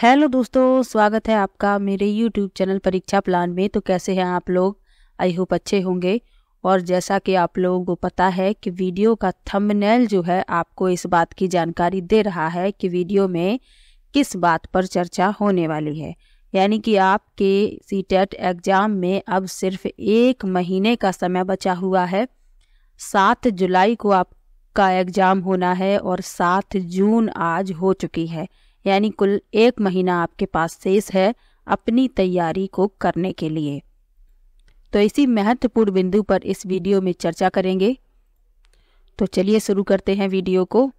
hello दोस्तों स्वागत है आपका मेरे यूट्यूब चैनल परीक्षा प्लान में तो कैसे हैं आप लोग आई होप अच्छे होंगे और जैसा कि आप लोगों को पता है कि वीडियो का थंबनेल जो है आपको इस बात की जानकारी दे रहा है कि वीडियो में किस बात पर चर्चा होने वाली है यानी कि आपके सी e एग्ज़ाम में अब सिर्फ एक महीने का समय बचा हुआ है सात जुलाई को आपका एग्ज़ाम होना है और सात जून आज हो चुकी है यानी कुल एक महीना आपके पास शेष है अपनी तैयारी को करने के लिए तो इसी महत्वपूर्ण बिंदु पर इस वीडियो में चर्चा करेंगे तो चलिए शुरू करते हैं वीडियो को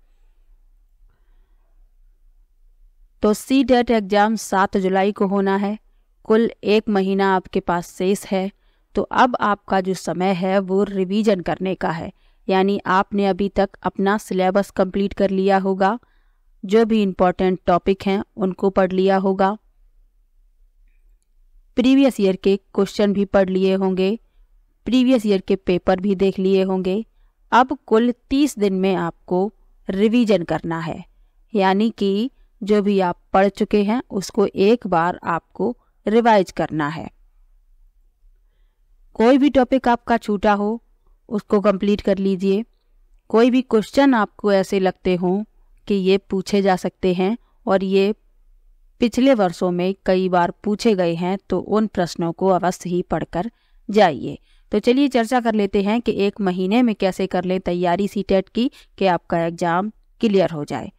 तो सी डेट एग्ज़ाम सात जुलाई को होना है कुल एक महीना आपके पास शेष है तो अब आपका जो समय है वो रिवीजन करने का है यानी आपने अभी तक अपना सिलेबस कंप्लीट कर लिया होगा जो भी इम्पोर्टेंट टॉपिक हैं उनको पढ़ लिया होगा प्रीवियस ईयर के क्वेश्चन भी पढ़ लिए होंगे प्रीवियस ईयर के पेपर भी देख लिए होंगे अब कुल तीस दिन में आपको रिवीजन करना है यानी कि जो भी आप पढ़ चुके हैं उसको एक बार आपको रिवाइज करना है कोई भी टॉपिक आपका छूटा हो उसको कंप्लीट कर लीजिए कोई भी क्वेश्चन आपको ऐसे लगते हों कि ये पूछे जा सकते हैं और ये पिछले वर्षों में कई बार पूछे गए हैं तो उन प्रश्नों को अवश्य ही पढ़कर जाइए तो चलिए चर्चा कर लेते हैं कि एक महीने में कैसे कर लें तैयारी सी टेट e की कि आपका एग्जाम क्लियर हो जाए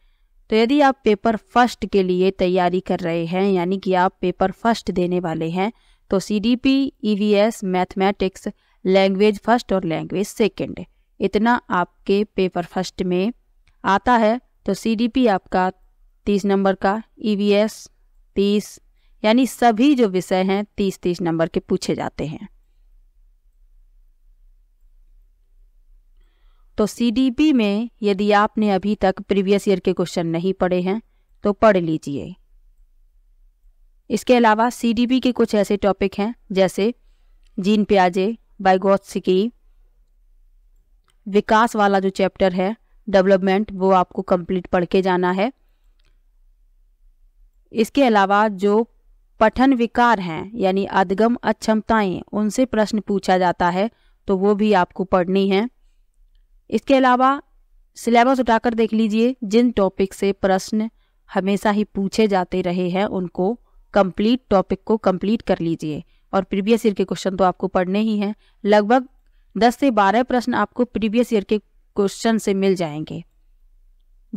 तो यदि आप पेपर फर्स्ट के लिए तैयारी कर रहे हैं यानी कि आप पेपर फर्स्ट देने वाले हैं तो C D P E V S mathematics language first और लैंग्वेज सेकेंड इतना आपके पेपर फर्स्ट में आता है तो सीडीपी आपका तीस नंबर का ईवीएस e तीस यानी सभी जो विषय हैं तीस तीस नंबर के पूछे जाते हैं तो सी में यदि आपने अभी तक प्रीवियस ईयर के क्वेश्चन नहीं पढ़े हैं तो पढ़ लीजिए इसके अलावा सी के कुछ ऐसे टॉपिक हैं जैसे जीन प्याजे बाइगोत्सिकी विकास वाला जो चैप्टर है डेवलपमेंट वो आपको कंप्लीट पढ़ के जाना है इसके अलावा जो पठन विकार हैं यानी अधगम अक्षमताएं उनसे प्रश्न पूछा जाता है तो वो भी आपको पढ़नी है इसके अलावा सिलेबस उठाकर देख लीजिए जिन टॉपिक से प्रश्न हमेशा ही पूछे जाते रहे हैं उनको कंप्लीट टॉपिक को कंप्लीट कर लीजिए और प्रीवियस ईयर के क्वेश्चन तो आपको पढ़ने ही हैं लगभग 10 से 12 प्रश्न आपको प्रीवियस ईयर के क्वेश्चन से मिल जाएंगे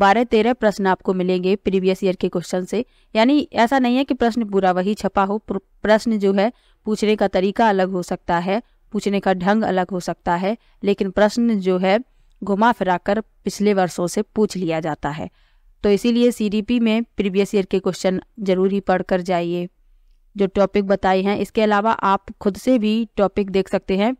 बारह तेरह प्रश्न आपको मिलेंगे प्रीवियस ईयर के क्वेश्चन से यानी ऐसा नहीं है कि प्रश्न पूरा वही छपा हो प्रश्न जो है पूछने का तरीका अलग हो सकता है पूछने का ढंग अलग हो सकता है लेकिन प्रश्न जो है घुमा फिरा कर पिछले वर्षों से पूछ लिया जाता है तो इसीलिए सीडीपी में प्रीवियस ईयर के क्वेश्चन जरूर ही पढ़ कर जाइए जो टॉपिक बताए हैं इसके अलावा आप खुद से भी टॉपिक देख सकते हैं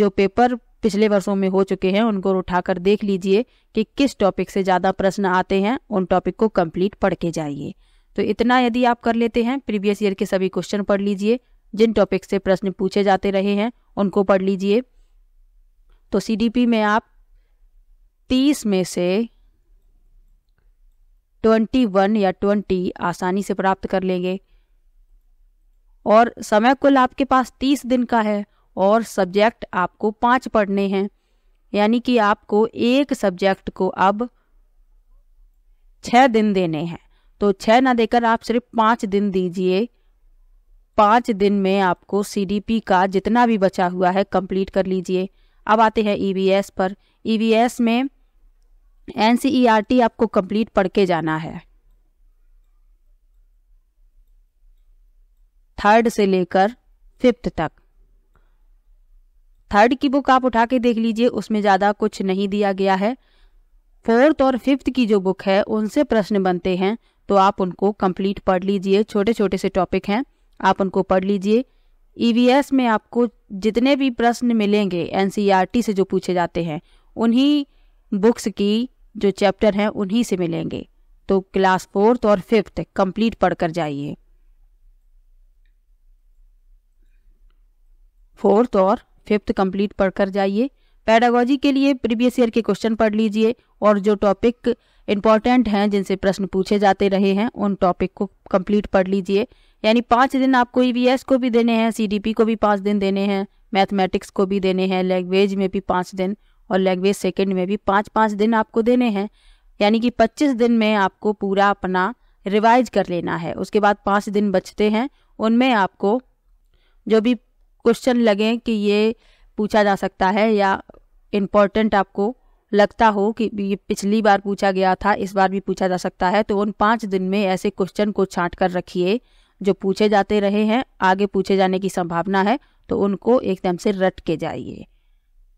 जो पेपर पिछले वर्षों में हो चुके हैं उनको उठाकर देख लीजिए कि किस टॉपिक से ज़्यादा प्रश्न आते हैं उन टॉपिक को कंप्लीट पढ़ के जाइए तो इतना यदि आप कर लेते हैं प्रीवियस ईयर के सभी क्वेश्चन पढ़ लीजिए जिन टॉपिक से प्रश्न पूछे जाते रहे हैं उनको पढ़ लीजिए तो सीडीपी में आप तीस में से ट्वेंटी वन या ट्वेंटी आसानी से प्राप्त कर लेंगे और समय कुल आपके पास तीस दिन का है और सब्जेक्ट आपको पांच पढ़ने हैं यानी कि आपको एक सब्जेक्ट को अब छह दिन देने हैं तो छह ना देकर आप सिर्फ पांच दिन दीजिए पांच दिन में आपको सीडीपी का जितना भी बचा हुआ है कंप्लीट कर लीजिए अब आते हैं ईवीएस e पर ईवीएस e में एनसीईआरटी e आपको कंप्लीट पढ़ के जाना है थर्ड से लेकर फिफ्थ तक थर्ड की बुक आप उठा के देख लीजिए उसमें ज़्यादा कुछ नहीं दिया गया है फोर्थ और फिफ्थ की जो बुक है उनसे प्रश्न बनते हैं तो आप उनको कंप्लीट पढ़ लीजिए छोटे छोटे से टॉपिक हैं आप उनको पढ़ लीजिए ईवीएस e में आपको जितने भी प्रश्न मिलेंगे एनसीईआरटी e से जो पूछे जाते हैं उन्हीं बुक्स की जो चैप्टर हैं उन्हीं से मिलेंगे तो क्लास फोर्थ और फिफ्थ कंप्लीट पढ़कर जाइए फोर्थ और फिफ्थ कंप्लीट पढ़कर जाइए पैडागोजी के लिए प्रीवियस ईयर के क्वेश्चन पढ़ लीजिए और जो टॉपिक इम्पॉर्टेंट हैं जिनसे प्रश्न पूछे जाते रहे हैं उन टॉपिक को कंप्लीट पढ़ लीजिए यानी पाँच दिन आपको ई को भी देने हैं सी को भी पाँच दिन देने हैं मैथमेटिक्स को भी देने हैं लैंग्वेज में भी पाँच दिन और लैंग्वेज सेकेंड में भी पाँच पाँच दिन आपको देने हैं यानी कि पच्चीस दिन में आपको पूरा अपना रिवाइज कर लेना है उसके बाद पाँच दिन बचते हैं उनमें आपको जो भी क्वेश्चन लगे कि ये पूछा जा सकता है या इम्पोर्टेंट आपको लगता हो कि ये पिछली बार पूछा गया था इस बार भी पूछा जा सकता है तो उन पाँच दिन में ऐसे क्वेश्चन को छाँट कर रखिए जो पूछे जाते रहे हैं आगे पूछे जाने की संभावना है तो उनको एकदम से रट के जाइए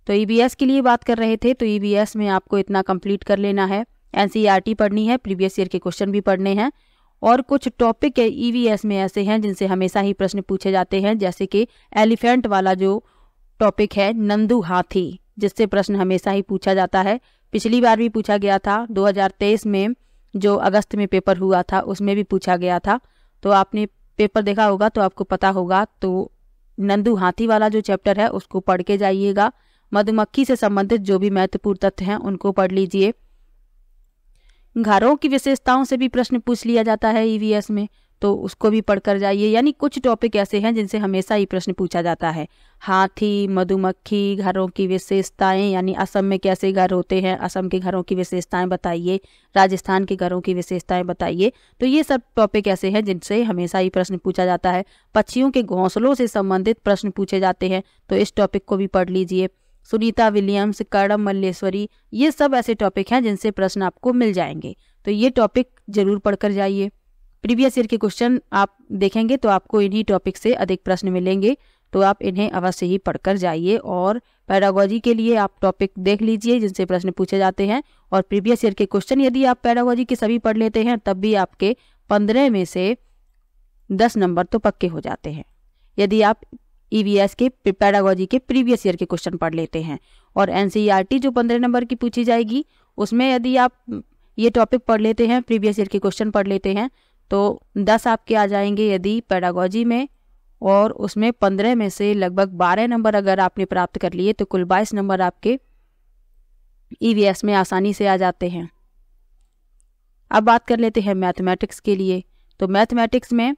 तो ई e के लिए बात कर रहे थे तो ई e में आपको इतना कंप्लीट कर लेना है एन e पढ़नी है प्रीवियस ईयर के क्वेश्चन भी पढ़ने हैं और कुछ टॉपिक है ईवीएस e में ऐसे हैं जिनसे हमेशा ही प्रश्न पूछे जाते हैं जैसे कि एलिफेंट वाला जो टॉपिक है नंदू हाथी जिससे प्रश्न हमेशा ही पूछा जाता है पिछली बार भी पूछा गया था 2023 में जो अगस्त में पेपर हुआ था उसमें भी पूछा गया था तो आपने पेपर देखा होगा तो आपको पता होगा तो नंदू हाथी वाला जो चैप्टर है उसको पढ़ के जाइएगा मधुमक्खी से संबंधित जो भी महत्वपूर्ण तथ्य हैं उनको पढ़ लीजिए घरों की विशेषताओं से भी प्रश्न पूछ लिया जाता है ईवीएस e में तो उसको भी पढ़कर जाइए यानी कुछ टॉपिक ऐसे हैं जिनसे हमेशा ही प्रश्न पूछा जाता है हाथी मधुमक्खी घरों की विशेषताएं यानी असम में कैसे घर होते हैं असम के घरों की विशेषताएं बताइए राजस्थान के घरों की विशेषताएं बताइए तो ये सब टॉपिक ऐसे हैं जिनसे हमेशा ही प्रश्न पूछा जाता है पक्षियों के घोंसलों से संबंधित प्रश्न पूछे जाते हैं तो इस टॉपिक को भी पढ़ लीजिए सुनीता विलियम्स कर्णम मल्लेश्वरी ये सब ऐसे टॉपिक हैं जिनसे प्रश्न आपको मिल जाएंगे तो ये टॉपिक जरूर पढ़कर जाइए प्रीवियस ईयर के क्वेश्चन आप देखेंगे तो आपको इन्हीं टॉपिक से अधिक प्रश्न मिलेंगे तो आप इन्हें अवश्य ही पढ़कर जाइए और पैडागोजी के लिए आप टॉपिक देख लीजिए जिनसे प्रश्न पूछे जाते हैं और प्रीवियस ईयर के क्वेश्चन यदि आप पैडागोजी के सभी पढ़ लेते हैं तब भी आपके पंद्रह में से दस नंबर तो पक्के हो जाते हैं यदि आप ईवीएस e के पेडागोजी के प्रीवियस ईयर के क्वेश्चन पढ़ लेते हैं और एनसीईआरटी e जो पंद्रह नंबर की पूछी जाएगी उसमें यदि आप हम्म, ये टॉपिक पढ़ लेते हैं प्रीवियस ईयर के क्वेश्चन पढ़ लेते हैं तो दस आपके आ जाएंगे यदि पेडागोजी में और उसमें पंद्रह में से लगभग बारह नंबर अगर आपने प्राप्त कर लिए तो कुल बाईस नंबर आपके ईवीएस e में आसानी से आ जाते हैं अब बात कर लेते हैं मैथमेटिक्स के लिए तो मैथमेटिक्स में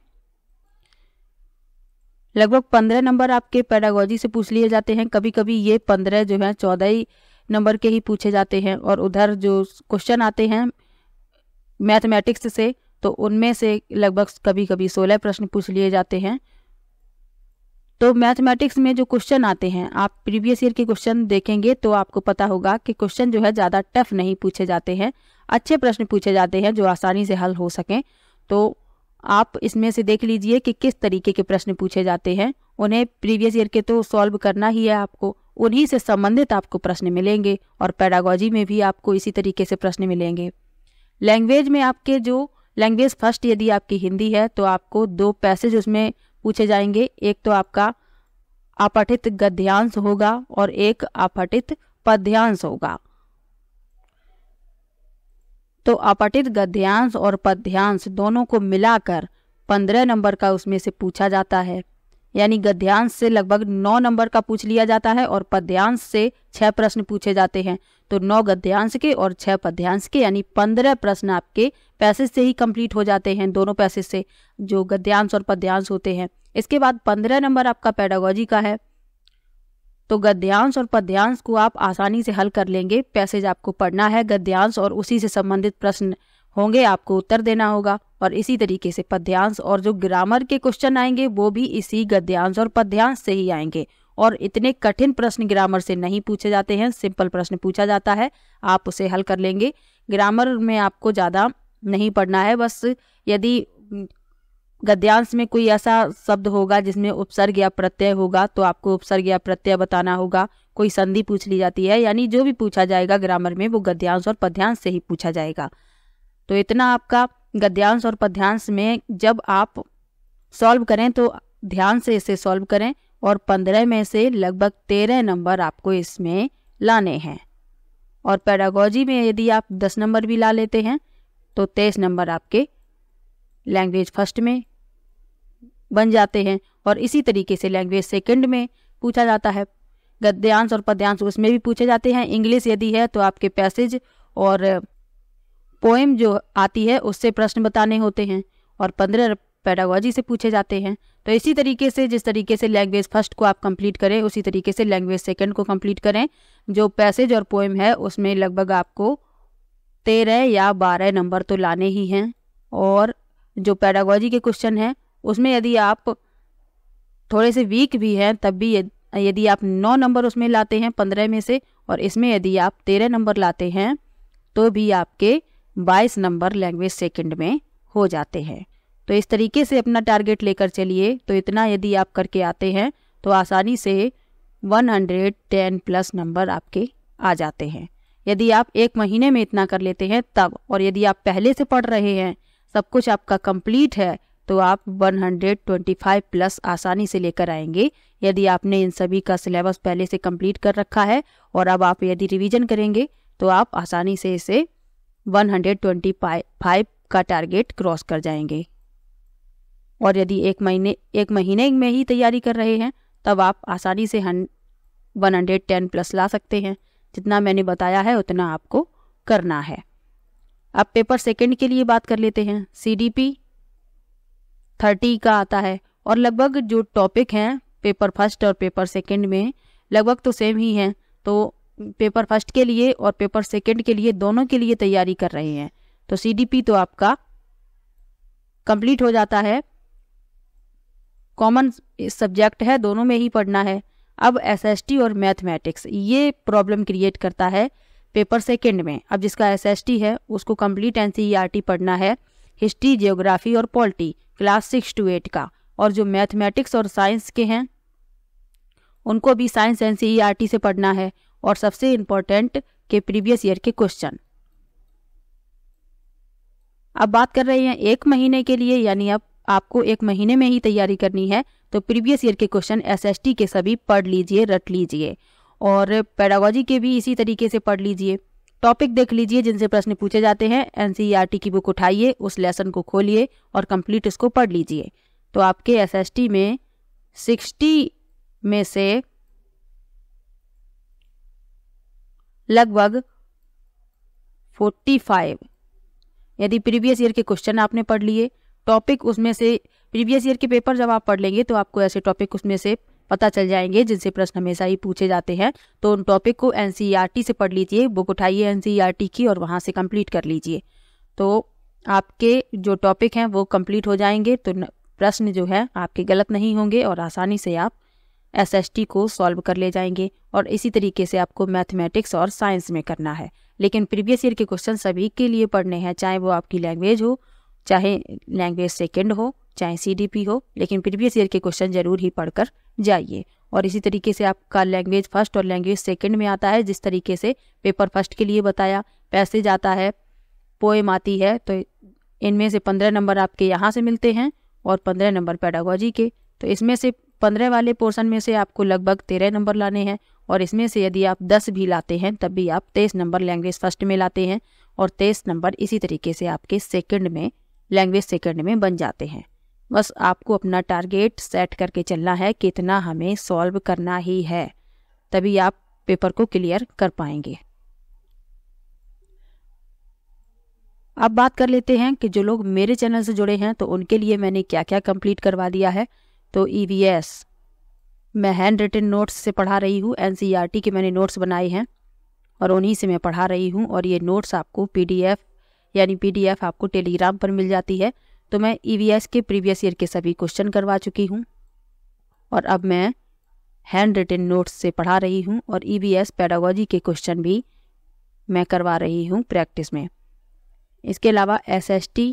लगभग पंद्रह नंबर आपके पैडागोजी से पूछ लिए जाते हैं कभी कभी ये पंद्रह जो है चौदह नंबर के ही पूछे जाते हैं और उधर जो क्वेश्चन आते हैं मैथमेटिक्स से तो उनमें से लगभग कभी कभी सोलह प्रश्न पूछ लिए जाते हैं तो मैथमेटिक्स में जो क्वेश्चन आते हैं आप प्रीवियस ईयर के क्वेश्चन देखेंगे तो आपको पता होगा कि क्वेश्चन जो है ज़्यादा टफ नहीं पूछे जाते हैं अच्छे प्रश्न पूछे जाते हैं जो आसानी से हल हो सकें तो आप इसमें से देख लीजिए कि किस तरीके के प्रश्न पूछे जाते हैं उन्हें प्रीवियस ईयर के तो सॉल्व करना ही है आपको उन्हीं से संबंधित आपको प्रश्न मिलेंगे और पैडागोजी में भी आपको इसी तरीके से प्रश्न मिलेंगे लैंग्वेज में आपके जो लैंग्वेज फर्स्ट यदि आपकी हिंदी है तो आपको दो पैसेज उसमें पूछे जाएंगे एक तो आपका अपठित गद्यांश होगा और एक अपठित पद्यांश होगा तो अपटित गद्यांश और पद्यांश दोनों को मिलाकर पंद्रह नंबर का उसमें से पूछा जाता है यानी गद्यांश से लगभग नौ नंबर का पूछ लिया जाता है और पद्यांश से छह प्रश्न पूछे जाते हैं तो नौ गद्यांश के और छह पद्यांश के यानी पंद्रह प्रश्न आपके पैसेज से ही कंप्लीट हो जाते हैं दोनों पैसेज से जो गद्यांश और पद्यांश होते हैं इसके बाद पंद्रह नंबर आपका पैडागोजी का है तो गद्यांश और पद्यांश को आप आसानी से हल कर लेंगे पैसेज आपको पढ़ना है गद्यांश और उसी से संबंधित प्रश्न होंगे आपको उत्तर देना होगा और इसी तरीके से पद्यांश और जो ग्रामर के क्वेश्चन आएंगे वो भी इसी गद्यांश और पद्यांश से ही आएंगे और इतने कठिन प्रश्न ग्रामर से नहीं पूछे जाते हैं सिंपल प्रश्न पूछा जाता है आप उसे हल कर लेंगे ग्रामर में आपको ज़्यादा नहीं पढ़ना है बस यदि गद्यांश में कोई ऐसा शब्द होगा जिसमें उपसर्ग या प्रत्यय होगा तो आपको उपसर्ग या प्रत्यय बताना होगा कोई संधि पूछ ली जाती है यानी जो भी पूछा जाएगा ग्रामर में वो गद्यांश और पद्यांश से ही पूछा जाएगा तो इतना आपका गद्यांश और पद्यांश में जब आप सॉल्व करें तो ध्यान से इसे सॉल्व करें और पंद्रह में से लगभग तेरह नंबर आपको इसमें लाने हैं और पैडागोजी में यदि आप दस नंबर भी ला लेते हैं तो तेईस नंबर आपके लैंग्वेज फर्स्ट में बन जाते हैं और इसी तरीके से लैंग्वेज सेकंड में पूछा जाता है गद्यांश और पद्यांश उसमें भी पूछे जाते हैं इंग्लिश यदि है तो आपके पैसेज और पोएम जो आती है उससे प्रश्न बताने होते हैं और पंद्रह पैडागोजी से पूछे जाते हैं तो इसी तरीके से जिस तरीके से लैंग्वेज फर्स्ट को आप कंप्लीट करें उसी तरीके से लैंग्वेज सेकंड को कंप्लीट करें जो पैसेज और पोएम है उसमें लगभग आपको तेरह या बारह नंबर तो लाने ही हैं और जो पैडागोजी के क्वेश्चन हैं उसमें यदि आप थोड़े से वीक भी हैं तब भी यदि आप नौ नंबर उसमें लाते हैं पंद्रह में से और इसमें यदि आप तेरह नंबर लाते हैं तो भी आपके बाईस नंबर लैंग्वेज सेकंड में हो जाते हैं तो इस तरीके से अपना टारगेट लेकर चलिए तो इतना यदि आप करके आते हैं तो आसानी से one hundred ten plus number आपके आ जाते हैं यदि आप एक महीने में इतना कर लेते हैं तब और यदि आप पहले से पढ़ रहे हैं सब कुछ आपका कंप्लीट है तो आप 125 प्लस आसानी से लेकर आएंगे यदि आपने इन सभी का सिलेबस पहले से कंप्लीट कर रखा है और अब आप यदि रिवीजन करेंगे तो आप आसानी से इसे 125 का टारगेट क्रॉस कर जाएंगे और यदि एक महीने एक महीने में ही तैयारी कर रहे हैं तब आप आसानी से हन वन हंड्रेड टेन प्लस ला सकते हैं जितना मैंने बताया है उतना आपको करना है अब पेपर सेकंड के लिए बात कर लेते हैं सी डी पी थर्टी का आता है और लगभग जो टॉपिक हैं पेपर फर्स्ट और पेपर सेकंड में लगभग तो सेम ही हैं तो पेपर फर्स्ट के लिए और पेपर सेकंड के लिए दोनों के लिए तैयारी कर रहे हैं तो सीडीपी तो आपका कंप्लीट हो जाता है कॉमन सब्जेक्ट है दोनों में ही पढ़ना है अब एसएसटी और मैथमेटिक्स ये प्रॉब्लम क्रिएट करता है पेपर सेकेंड में अब जिसका एसएसटी है उसको कंप्लीट एनसीईआरटी e पढ़ना है हिस्ट्री जियोग्राफी और polity class six to eight का और जो मैथमेटिक्स और साइंस के हैं उनको भी साइंस एन सी से पढ़ना है और सबसे इम्पोर्टेंट के प्रीवियस ईयर के क्वेश्चन अब बात कर रहे हैं एक महीने के लिए यानी अब आपको एक महीने में ही तैयारी करनी है तो प्रीवियस ईयर के क्वेश्चन एसएसटी के सभी पढ़ लीजिए रट लीजिए और पैडागोजी के भी इसी तरीके से पढ़ लीजिए टॉपिक देख लीजिए जिनसे प्रश्न पूछे जाते हैं एनसीईआरटी e की बुक उठाइए उस लेसन को खोलिए और कंप्लीट इसको पढ़ लीजिए तो आपके एसएसटी में सिक्सटी में से लगभग फोर्टी फाइव यदि प्रीवियस ईयर के क्वेश्चन आपने पढ़ लिए टॉपिक उसमें से प्रीवियस ईयर के पेपर जब आप पढ़ लेंगे तो आपको ऐसे टॉपिक उसमें से पता चल जाएंगे जिनसे प्रश्न हमेशा ही पूछे जाते हैं तो उन टॉपिक को एनसीईआरटी e से पढ़ लीजिए बुक उठाइए एनसीईआरटी e की और वहाँ से कंप्लीट कर लीजिए तो आपके जो टॉपिक हैं वो कंप्लीट हो जाएंगे तो प्रश्न जो है आपके गलत नहीं होंगे और आसानी से आप एस को सॉल्व कर ले जाएंगे और इसी तरीके से आपको मैथमेटिक्स और साइंस में करना है लेकिन प्रीवियस ईयर के क्वेश्चन सभी के लिए पढ़ने हैं चाहे वो आपकी लैंग्वेज हो चाहे लैंग्वेज सेकेंड हो चाहे सी हो लेकिन प्रीवियस ईयर के क्वेश्चन जरूर ही पढ़कर जाइए और इसी तरीके से आपका लैंग्वेज फर्स्ट और लैंग्वेज सेकंड में आता है जिस तरीके से पेपर फर्स्ट के लिए बताया पैसेज आता है पोएम आती है तो इनमें से पंद्रह नंबर आपके यहाँ से मिलते हैं और पंद्रह नंबर पैडागोजी के तो इसमें से पंद्रह वाले पोर्शन में से आपको लगभग तेरह नंबर लाने हैं और इसमें से यदि आप दस भी लाते हैं तब भी आप तेईस नंबर लैंग्वेज फर्स्ट में लाते हैं और तेईस नंबर इसी तरीके से आपके सेकंड में लैंग्वेज सेकंड में बन जाते हैं बस आपको अपना टारगेट सेट करके चलना है कितना हमें सॉल्व करना ही है तभी आप पेपर को क्लियर कर पाएंगे अब बात कर लेते हैं कि जो लोग मेरे चैनल से जुड़े हैं तो उनके लिए मैंने क्या क्या कंप्लीट करवा दिया है तो ई e मैं हैंड रिटन नोट्स से पढ़ा रही हूँ एन e के मैंने नोट्स बनाए हैं और उन्हीं से मैं पढ़ा रही हूँ और ये नोट्स आपको पी यानी पी आपको टेलीग्राम पर मिल जाती है तो मैं ई e के प्रीवियस ईयर के सभी क्वेश्चन करवा चुकी हूँ और अब मैं हैंड रिटन नोट्स से पढ़ा रही हूँ और ई एस पैडागोजी के क्वेश्चन भी मैं करवा रही हूँ प्रैक्टिस में इसके अलावा एस एस टी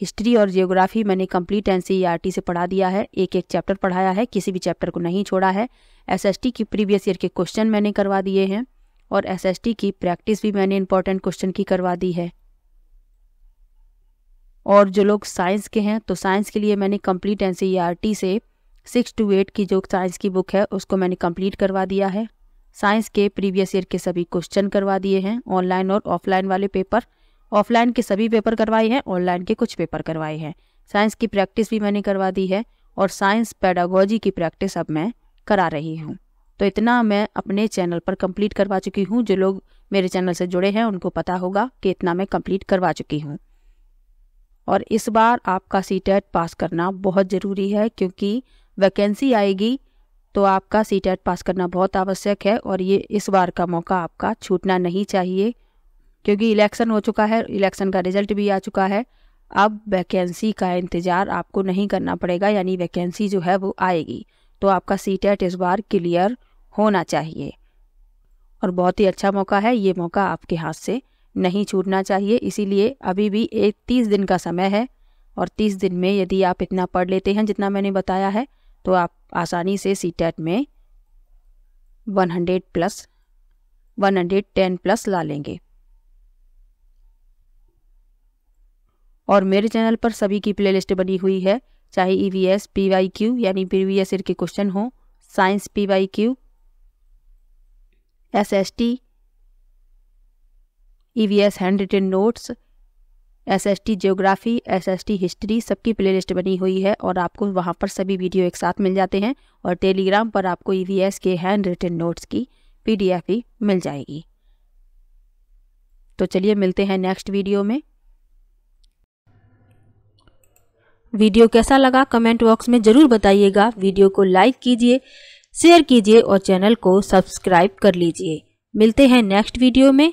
हिस्ट्री और जियोग्राफी मैंने कंप्लीट टी e से पढ़ा दिया है एक एक चैप्टर पढ़ाया है किसी भी चैप्टर को नहीं छोड़ा है एस एस टी की प्रीवियस ईयर के क्वेश्चन मैंने करवा दिए हैं और एस एस टी की प्रैक्टिस भी मैंने इंपॉर्टेंट क्वेश्चन की करवा दी है और जो लोग साइंस के हैं तो साइंस के लिए मैंने कंप्लीट एन e से सिक्स टू एट की जो साइंस की बुक है उसको मैंने कंप्लीट करवा दिया है साइंस के प्रीवियस ईयर के सभी क्वेश्चन करवा दिए हैं ऑनलाइन और ऑफलाइन वाले पेपर ऑफलाइन के सभी पेपर करवाए हैं ऑनलाइन के कुछ पेपर करवाए हैं साइंस की प्रैक्टिस भी मैंने करवा दी है और साइंस पैडागोजी की प्रैक्टिस अब मैं करा रही हूँ तो इतना मैं अपने चैनल पर कंप्लीट करवा चुकी हूँ जो लोग मेरे चैनल से जुड़े हैं उनको पता होगा कि इतना मैं कंप्लीट करवा चुकी हूँ और इस बार आपका सी टेट e पास करना बहुत ज़रूरी है क्योंकि वैकेंसी आएगी तो आपका सी टेट e पास करना बहुत आवश्यक है और ये इस बार का मौका आपका छूटना नहीं चाहिए क्योंकि इलेक्शन हो चुका है इलेक्शन का रिजल्ट भी आ चुका है अब वैकेंसी का इंतज़ार आपको नहीं करना पड़ेगा यानी वैकेंसी जो है वो आएगी तो आपका सी टेट e इस बार क्लियर होना चाहिए और बहुत ही अच्छा मौका है ये मौका आपके हाथ से नहीं छूटना चाहिए इसीलिए अभी भी एक तीस दिन का समय है और तीस दिन में यदि आप इतना पढ़ लेते हैं जितना मैंने बताया है तो आप आसानी से सी टेट e में one hundred plus one hundred ten plus ला लेंगे और मेरे चैनल पर सभी की प्लेलिस्ट बनी हुई है चाहे E V S P Y Q यानी प्रीवियस ईयर के क्वेश्चन हो science P Y Q S S T EVS hand written notes S S T geography S S T history सबकी प्ले लिस्ट बनी हुई है और आपको वहाँ पर सभी वीडियो एक साथ मिल जाते हैं और टेलीग्राम पर आपको ई वी एस के हैंड रिटन नोट्स की पी डी एफ भी मिल जाएगी तो चलिए मिलते हैं नेक्स्ट वीडियो में वीडियो कैसा लगा कमेंट बॉक्स में ज़रूर बताइएगा वीडियो को लाइक कीजिए शेयर कीजिए और चैनल को सब्सक्राइब कर लीजिए मिलते हैं नेक्स्ट वीडियो में